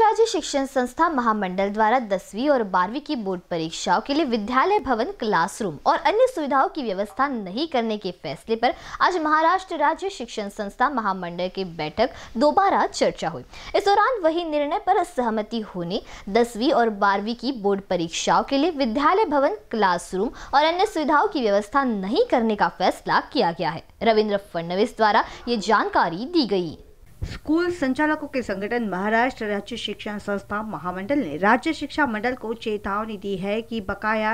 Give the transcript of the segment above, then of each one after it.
राज्य शिक्षण संस्था महामंडल द्वारा दसवीं और बारहवीं की बोर्ड परीक्षाओं के लिए विद्यालय भवन क्लासरूम और अन्य सुविधाओं की व्यवस्था नहीं करने के फैसले पर आज महाराष्ट्र राज्य शिक्षण संस्था महामंडल की बैठक दोबारा चर्चा हुई इस दौरान वही निर्णय पर सहमति होने दसवीं और बारहवीं की बोर्ड परीक्षाओं के लिए विद्यालय भवन क्लासरूम और अन्य सुविधाओं की व्यवस्था नहीं करने का फैसला किया गया है रविन्द्र फडणवीस द्वारा ये जानकारी दी गई स्कूल संचालकों के संगठन महाराष्ट्र राज्य शिक्षा संस्था महामंडल ने राज्य शिक्षा मंडल को चेतावनी दी है कि बकाया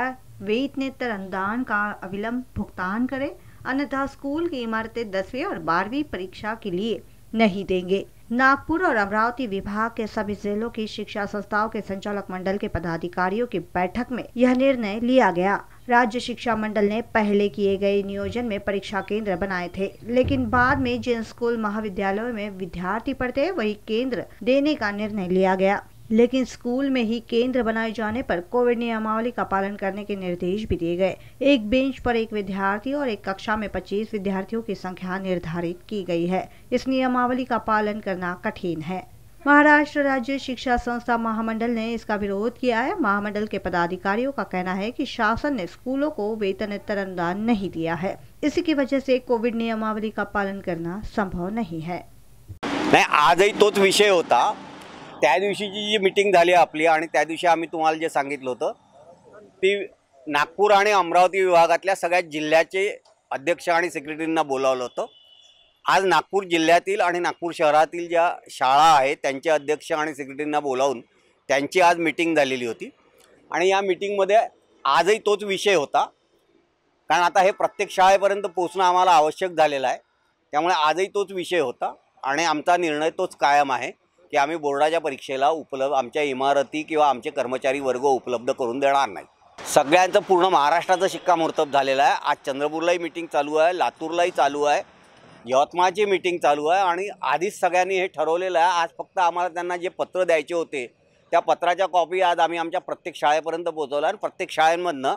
वेतनेतर अनुदान का अविलंब भुगतान करें अन्यथा स्कूल की इमारतें दसवीं और बारहवीं परीक्षा के लिए नहीं देंगे नागपुर और अमरावती विभाग के सभी जिलों की शिक्षा संस्थाओं के संचालक मंडल के पदाधिकारियों की बैठक में यह निर्णय लिया गया राज्य शिक्षा मंडल ने पहले किए गए नियोजन में परीक्षा केंद्र बनाए थे लेकिन बाद में जिन स्कूल महाविद्यालयों में विद्यार्थी पढ़ते वही केंद्र देने का निर्णय लिया गया लेकिन स्कूल में ही केंद्र बनाए जाने पर कोविड नियमावली का पालन करने के निर्देश भी दिए गए एक बेंच पर एक विद्यार्थी और एक कक्षा में 25 विद्यार्थियों की संख्या निर्धारित की गई है इस नियमावली का पालन करना कठिन है महाराष्ट्र राज्य शिक्षा संस्था महामंडल ने इसका विरोध किया है महामंडल के पदाधिकारियों का कहना है कि शासन ने स्कूलों को वेतन अनुदान नहीं दिया है इसी की वजह से कोविड नियमावली का पालन करना संभव नहीं है आज ही तो विषय होता त्या दिवशीची जी मीटिंग अपनी आपली आणि त्या दिवशी जे अमरावती विभाग सगळ्या अध्यक्ष आणि सेक्रेटरींना आज नागपूर जिल्ह्यातील आणि नागपूर शहरातील ज्या शाळा आहेत त्यांचे अध्यक्ष आणि सेक्रेटरींना बोलावून त्यांची आज मिटिंग झालेली होती आणि या मिटिंगमध्ये आजही तोच विषय होता कारण आता हे प्रत्येक शाळेपर्यंत पोचणं आम्हाला आवश्यक झालेलं आहे त्यामुळे आजही तोच विषय होता आणि आमचा निर्णय तोच कायम आहे की आम्ही बोर्डाच्या परीक्षेला उपलब्ध आमच्या इमारती किंवा आमचे कर्मचारी वर्ग उपलब्ध करून देणार नाही सगळ्यांचं पूर्ण महाराष्ट्राचं शिक्कामोर्तब झालेलं आहे आज चंद्रपूरलाही मिटिंग चालू आहे लातूरलाही चालू आहे यवतमाळची मीटिंग चालू आहे आणि आधीच सगळ्यांनी हे ठरवलेलं आहे आज फक्त आम्हाला त्यांना जे पत्र द्यायचे होते त्या पत्राच्या कॉपी आज आम्ही आमच्या प्रत्येक शाळेपर्यंत पोहोचवल्या आणि प्रत्येक शाळेमधनं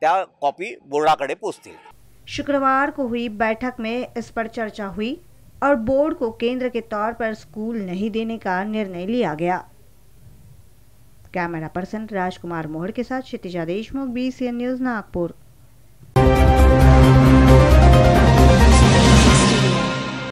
त्या कॉपी बोर्डाकडे पोचतील शुक्रवार को हुई बैठक में इस पर चर्चा हुई और बोर्ड को केंद्र के तौर पर स्कूल नहीं देने का निर्णय लिया गया कैमरा पर्सन राजकुमार मोहर के साथ Kshitija Deshmukh B C N news Nagpur